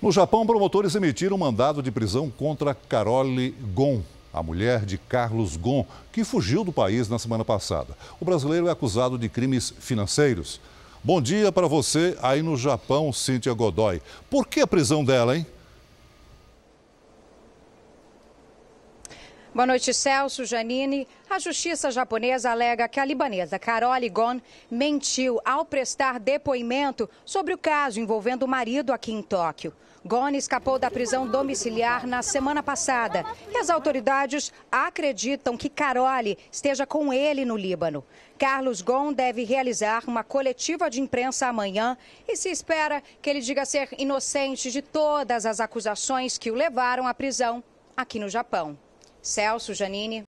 No Japão, promotores emitiram um mandado de prisão contra Carole Gon, a mulher de Carlos Gon, que fugiu do país na semana passada. O brasileiro é acusado de crimes financeiros. Bom dia para você aí no Japão, Cíntia Godoy. Por que a prisão dela, hein? Boa noite, Celso, Janine. A justiça japonesa alega que a libanesa Carole Gon mentiu ao prestar depoimento sobre o caso envolvendo o marido aqui em Tóquio. Gon escapou da prisão domiciliar na semana passada e as autoridades acreditam que Carole esteja com ele no Líbano. Carlos Gon deve realizar uma coletiva de imprensa amanhã e se espera que ele diga ser inocente de todas as acusações que o levaram à prisão aqui no Japão. Celso, Janine.